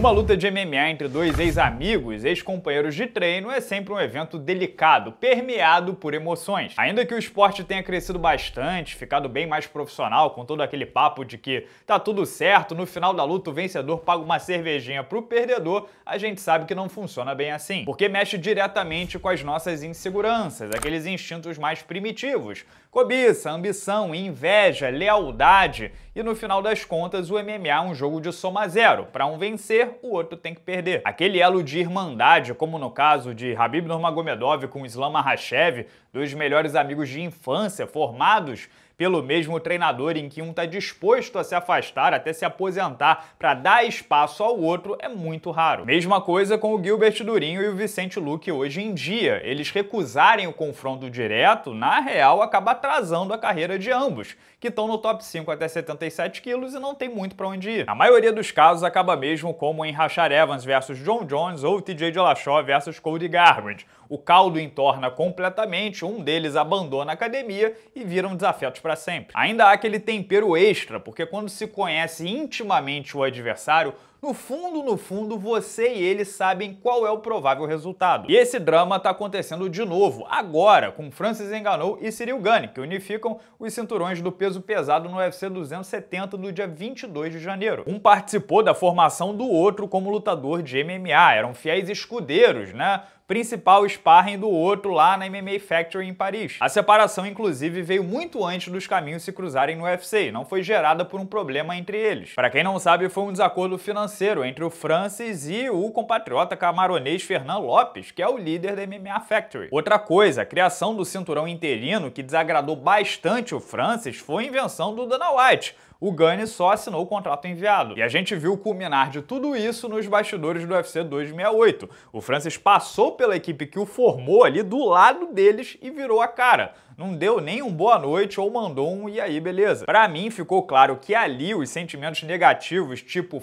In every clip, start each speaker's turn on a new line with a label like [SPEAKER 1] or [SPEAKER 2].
[SPEAKER 1] Uma luta de MMA entre dois ex-amigos, ex-companheiros de treino, é sempre um evento delicado, permeado por emoções. Ainda que o esporte tenha crescido bastante, ficado bem mais profissional, com todo aquele papo de que tá tudo certo, no final da luta o vencedor paga uma cervejinha pro perdedor, a gente sabe que não funciona bem assim. Porque mexe diretamente com as nossas inseguranças, aqueles instintos mais primitivos. Cobiça, ambição, inveja, lealdade. E no final das contas, o MMA é um jogo de soma zero. Para um vencer, vencer, o outro tem que perder. Aquele elo de irmandade, como no caso de Habib Nurmagomedov com Islam Makhachev, dois melhores amigos de infância formados pelo mesmo treinador em que um está disposto a se afastar até se aposentar para dar espaço ao outro é muito raro. Mesma coisa com o Gilbert Durinho e o Vicente Luque hoje em dia. Eles recusarem o confronto direto, na real, acaba atrasando a carreira de ambos, que estão no top 5 até 77 quilos e não tem muito para onde ir. Na maioria dos casos acaba mesmo como em Rachar Evans versus John Jones ou TJ Dillashaw versus Cody Garbrandt. O caldo entorna completamente, um deles abandona a academia e vira um desafeto para para sempre. Ainda há aquele tempero extra, porque quando se conhece intimamente o adversário, no fundo, no fundo, você e ele sabem qual é o provável resultado. E esse drama está acontecendo de novo, agora, com Francis Enganou e Cyril Gane, que unificam os cinturões do peso pesado no UFC 270 do dia 22 de janeiro. Um participou da formação do outro como lutador de MMA, eram fiéis escudeiros, né? principal sparring do outro lá na MMA Factory em Paris. A separação, inclusive, veio muito antes dos caminhos se cruzarem no UFC e não foi gerada por um problema entre eles. Para quem não sabe, foi um desacordo financeiro entre o Francis e o compatriota camaronês Fernand Lopes, que é o líder da MMA Factory. Outra coisa, a criação do cinturão interino, que desagradou bastante o Francis, foi invenção do Dana White, o Gane só assinou o contrato enviado. E a gente viu o culminar de tudo isso nos bastidores do UFC 268. O Francis passou pela equipe que o formou ali do lado deles e virou a cara não deu nem um boa noite ou mandou um e aí, beleza. Para mim ficou claro que ali os sentimentos negativos, tipo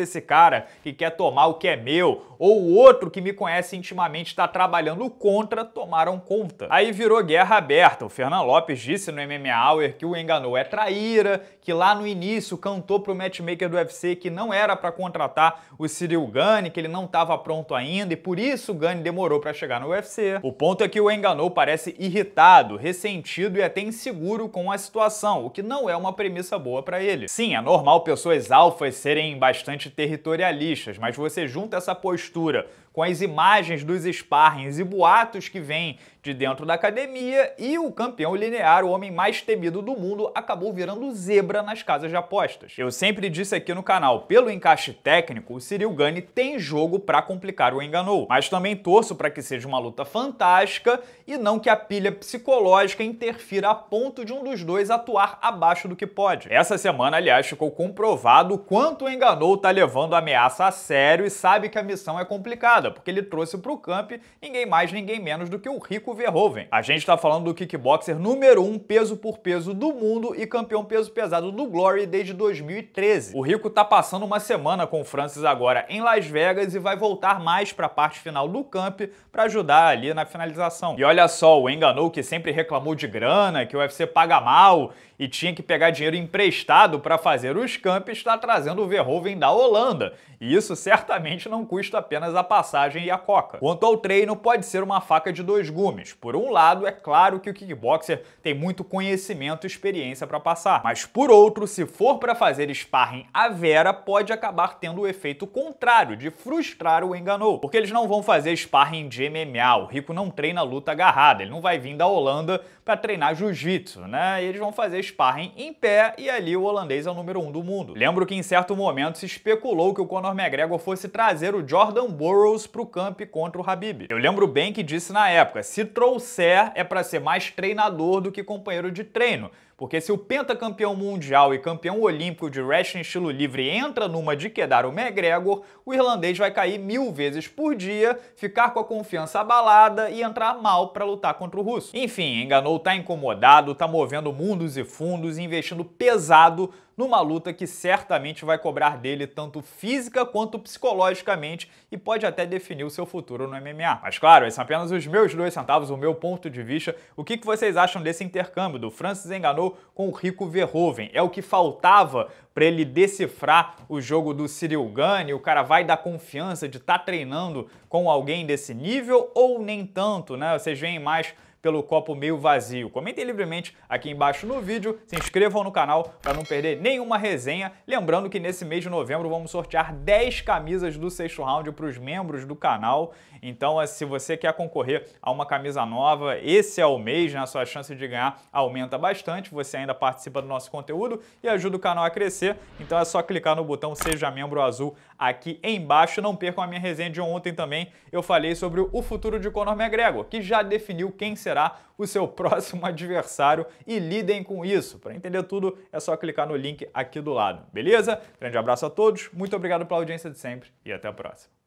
[SPEAKER 1] esse cara que quer tomar o que é meu, ou o outro que me conhece intimamente está trabalhando contra, tomaram conta. Aí virou guerra aberta. O Fernando Lopes disse no MMA Hour que o enganou é traíra, que lá no início cantou pro matchmaker do UFC que não era para contratar o Cyril Gane, que ele não estava pronto ainda e por isso o Gane demorou para chegar no UFC. O ponto é que o enganou parece irritado, ressentido e até inseguro com a situação, o que não é uma premissa boa para ele. Sim, é normal pessoas alfas serem bastante territorialistas, mas você junta essa postura com as imagens dos sparrings e boatos que vêm de dentro da academia e o campeão linear, o homem mais temido do mundo, acabou virando zebra nas casas de apostas. Eu sempre disse aqui no canal, pelo encaixe técnico, o Cyril Gane tem jogo para complicar o enganou, mas também torço para que seja uma luta fantástica e não que a pilha psicológica interfira a ponto de um dos dois atuar abaixo do que pode. Essa semana, aliás, ficou comprovado o quanto o enganou tá levando a ameaça a sério e sabe que a missão é complicada temporada, porque ele trouxe para o camp ninguém mais, ninguém menos do que o Rico Verhoeven. A gente está falando do kickboxer número um, peso por peso do mundo e campeão peso pesado do Glory desde 2013. O Rico tá passando uma semana com o Francis agora em Las Vegas e vai voltar mais para a parte final do camp para ajudar ali na finalização. E olha só, o enganou que sempre reclamou de grana, que o UFC paga mal e tinha que pegar dinheiro emprestado para fazer os camps, está trazendo o Verhoeven da Holanda. E isso certamente não custa apenas a passagem passagem e a coca. Quanto ao treino, pode ser uma faca de dois gumes. Por um lado, é claro que o kickboxer tem muito conhecimento e experiência para passar, mas por outro, se for para fazer sparring à vera, pode acabar tendo o efeito contrário de frustrar o enganou, porque eles não vão fazer sparring de MMA. O Rico não treina luta agarrada, ele não vai vir da Holanda para treinar jiu-jitsu, né? Eles vão fazer sparring em pé e ali o holandês é o número um do mundo. Lembro que em certo momento se especulou que o Conor McGregor fosse trazer o Jordan Burroughs para o camp contra o Habib. Eu lembro bem que disse na época, se trouxer é para ser mais treinador do que companheiro de treino, porque se o pentacampeão mundial e campeão olímpico de wrestling estilo livre entra numa de quedar o McGregor, o irlandês vai cair mil vezes por dia, ficar com a confiança abalada e entrar mal para lutar contra o russo. Enfim, enganou, tá incomodado, tá movendo mundos e fundos, investindo pesado numa luta que certamente vai cobrar dele tanto física quanto psicologicamente e pode até definir o seu futuro no MMA. Mas claro, esses são apenas os meus dois centavos, o meu ponto de vista. O que, que vocês acham desse intercâmbio do Francis Enganou com o Rico Verhoeven. É o que faltava para ele decifrar o jogo do Cyril Gane. O cara vai dar confiança de estar tá treinando com alguém desse nível ou nem tanto, né? Vocês veem mais pelo copo meio vazio? Comentem livremente aqui embaixo no vídeo, se inscrevam no canal para não perder nenhuma resenha. Lembrando que nesse mês de novembro vamos sortear 10 camisas do sexto round para os membros do canal. Então, é, se você quer concorrer a uma camisa nova, esse é o mês, né? a sua chance de ganhar aumenta bastante. Você ainda participa do nosso conteúdo e ajuda o canal a crescer. Então é só clicar no botão Seja Membro Azul aqui embaixo. Não percam a minha resenha de ontem também. Eu falei sobre o futuro de Conor McGregor, que já definiu quem será será o seu próximo adversário e lidem com isso. Para entender tudo, é só clicar no link aqui do lado, beleza? Grande abraço a todos, muito obrigado pela audiência de sempre e até a próxima.